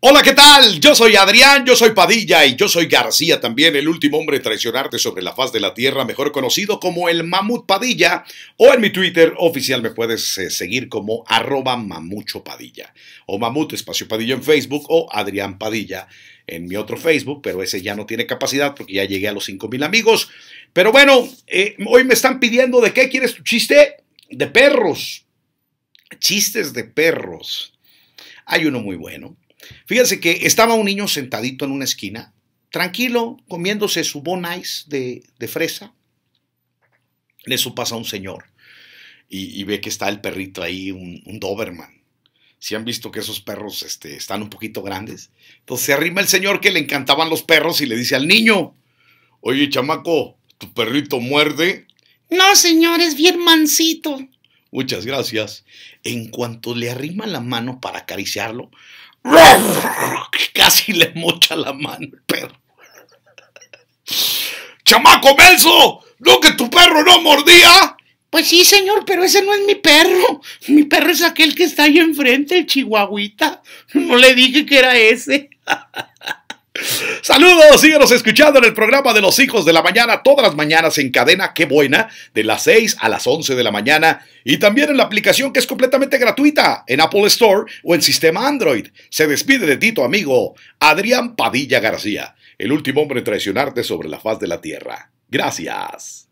Hola, ¿qué tal? Yo soy Adrián, yo soy Padilla y yo soy García también, el último hombre traicionarte sobre la faz de la tierra, mejor conocido como el Mamut Padilla, o en mi Twitter oficial me puedes eh, seguir como arroba mamucho Padilla, o Mamut Espacio Padilla en Facebook o Adrián Padilla en mi otro Facebook, pero ese ya no tiene capacidad porque ya llegué a los 5.000 amigos. Pero bueno, eh, hoy me están pidiendo de qué quieres tu chiste de perros. Chistes de perros. Hay uno muy bueno Fíjense que estaba un niño sentadito en una esquina, tranquilo, comiéndose su bon ice de, fresa. Le su pasa un señor y, ve que está el perrito ahí, un, Doberman si han visto que esos perros este, están un poquito grandes. Entonces se arrima el señor que le encantaban los perros y le dice al niño, oye chamaco, ¿tu perrito muerde? No, señor, es bien mansito. Muchas gracias. En cuanto le arrima la mano para acariciarlo, Casi le mocha la mano el perro. ¡Chamaco Melso! ¿No que tu perro no mordía? Pues sí, señor, pero ese no es mi perro. Mi perro es aquel que está ahí enfrente, el chihuahuita. No le dije que era ese. Saludos, síguenos escuchando en el programa de los hijos de la mañana, todas las mañanas en cadena, qué buena, de las 6 a las 11 de la mañana y también en la aplicación que es completamente gratuita en Apple Store o en sistema Android. Se despide de ti tu amigo Adrián Padilla García, el último hombre en traicionarte sobre la faz de la tierra. Gracias.